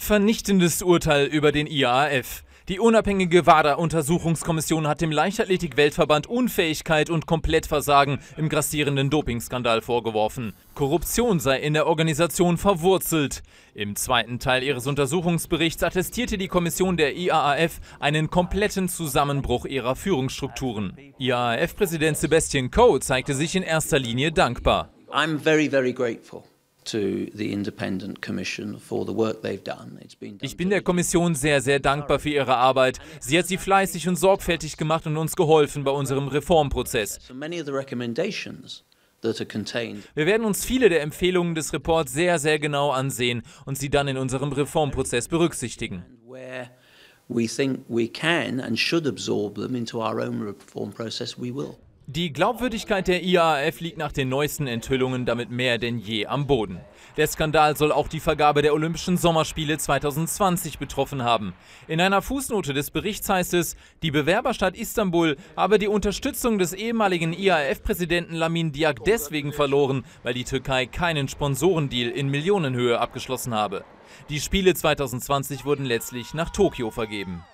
Vernichtendes Urteil über den IAAF. Die unabhängige WADA-Untersuchungskommission hat dem Leichtathletik-Weltverband Unfähigkeit und Komplettversagen im grassierenden Dopingskandal vorgeworfen. Korruption sei in der Organisation verwurzelt. Im zweiten Teil ihres Untersuchungsberichts attestierte die Kommission der IAAF einen kompletten Zusammenbruch ihrer Führungsstrukturen. IAAF-Präsident Sebastian Coe zeigte sich in erster Linie dankbar. I'm very, very grateful. Ich bin der Kommission sehr, sehr dankbar für ihre Arbeit. Sie hat sie fleißig und sorgfältig gemacht und uns geholfen bei unserem Reformprozess. Wir werden uns viele der Empfehlungen des Reports sehr, sehr genau ansehen und sie dann in unserem Reformprozess berücksichtigen. We think we can and should absorb them into our own reform process, we will. Die Glaubwürdigkeit der IAAF liegt nach den neuesten Enthüllungen damit mehr denn je am Boden. Der Skandal soll auch die Vergabe der Olympischen Sommerspiele 2020 betroffen haben. In einer Fußnote des Berichts heißt es, die Bewerberstadt Istanbul habe die Unterstützung des ehemaligen IAAF-Präsidenten Lamin Diak deswegen verloren, weil die Türkei keinen Sponsorendeal in Millionenhöhe abgeschlossen habe. Die Spiele 2020 wurden letztlich nach Tokio vergeben.